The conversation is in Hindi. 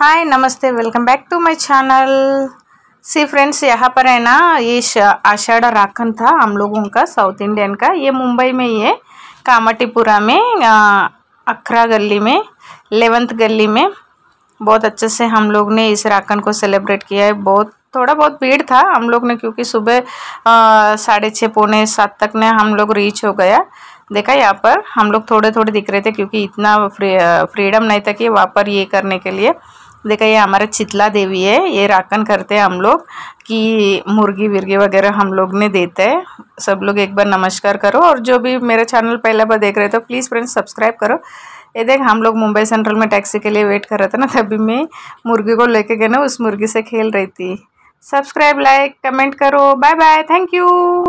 हाय नमस्ते welcome back to my channel सी फ्रेंड्स यहाँ पर है ना ये आषाढ़ राखन था हम लोगों का साउथ इंडियन का ये मुंबई में ही है कामटीपुरा में अखरा गली में लेवंथ गली में बहुत अच्छे से हम लोग ने इस राखन को सेलिब्रेट किया है बहुत थोड़ा बहुत भीड़ था हम लोग ने क्योंकि सुबह साढ़े छः पौने सात तक ने हम लोग रीच हो गया देखा यहाँ पर हम लोग थोड़े थोड़े दिख रहे थे क्योंकि इतना फ्री फ्रीडम नहीं था कि वहाँ पर ये करने के लिए देखा ये हमारा चितला देवी है ये राखन करते हैं हम लोग कि मुर्गी विर्गी वगैरह हम लोग ने देते हैं सब लोग एक बार नमस्कार करो और जो भी मेरा चैनल पहला बार देख रहे तो प्लीज़ फ्रेंड्स सब्सक्राइब करो ये देख हम लोग मुंबई सेंट्रल में टैक्सी के लिए वेट कर रहे थे ना तभी मैं मुर्गी को लेके गए ना उस मुर्गी से खेल रही थी सब्सक्राइब लाइक कमेंट करो बाय बाय थैंक यू